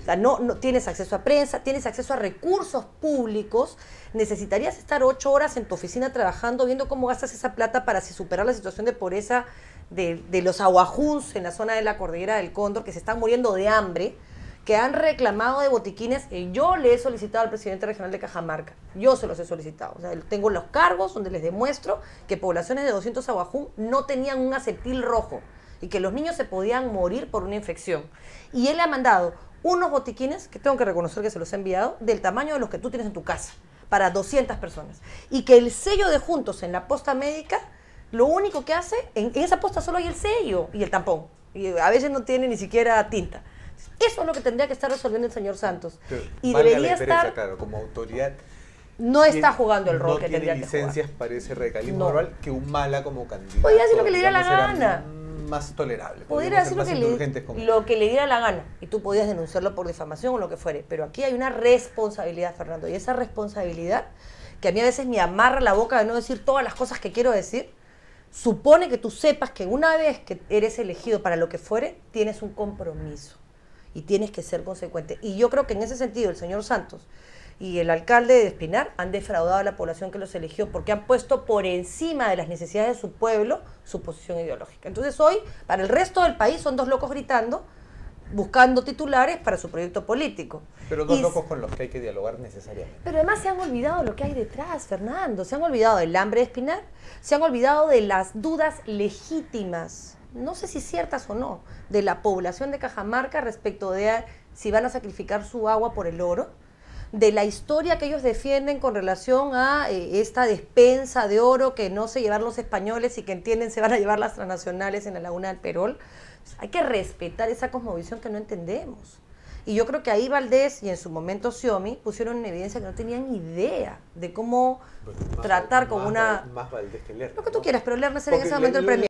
O sea, no, tienes acceso a prensa, tienes acceso a recursos públicos. Necesitarías estar ocho horas en tu oficina trabajando, viendo cómo gastas esa plata para superar la situación de pobreza de, los aguajuns en la zona de la cordillera del Cóndor, que se están muriendo de hambre que han reclamado de botiquines, y yo le he solicitado al presidente regional de Cajamarca. Yo se los he solicitado. tengo los cargos donde les demuestro que poblaciones de 200 Aguajún no tenían un acetil rojo y que los niños se podían morir por una infección. Y él ha mandado unos botiquines que tengo que reconocer que se los he enviado del tamaño de los que tú tienes en tu casa para 200 personas y que el sello de juntos en la posta médica lo único que hace en, esa posta solo hay el sello y el tampón y a veces no tiene ni siquiera tinta eso es lo que tendría que estar resolviendo el señor Santos y debería estar claro, como autoridad no está jugando el rol que tendría licencias que jugar. para ese que un mala como candidato. Pues lo que le diera la gana más tolerable. pudiera decir lo que, lo que le diera la gana y tú podías denunciarlo por difamación o lo que fuere. Pero aquí hay una responsabilidad, Fernando, y esa responsabilidad que a mí a veces me amarra la boca de no decir todas las cosas que quiero decir, supone que tú sepas que una vez que eres elegido para lo que fuere, tienes un compromiso y tienes que ser consecuente. Y yo creo que en ese sentido el señor Santos y el alcalde de Espinar han defraudado a la población que los eligió porque han puesto por encima de las necesidades de su pueblo su posición ideológica. Entonces hoy, para el resto del país, son dos locos gritando buscando titulares para su proyecto político. Pero dos locos con los que hay que dialogar necesariamente. Pero además se han olvidado lo que hay detrás, Fernando. Se han olvidado del hambre de Espinar, se han olvidado de las dudas legítimas, no sé si ciertas o no, de la población de Cajamarca respecto de si van a sacrificar su agua por el oro de la historia que ellos defienden con relación a eh, esta despensa de oro que no se llevaron los españoles y que entienden se van a llevar las transnacionales en la laguna del Perol. hay que respetar esa cosmovisión que no entendemos. Y yo creo que ahí Valdés y en su momento Xiomi pusieron en evidencia que no tenían idea de cómo tratar con una... Más Valdés que Lerner. Lo que tú quieras, pero Lerner será en ese momento el premio.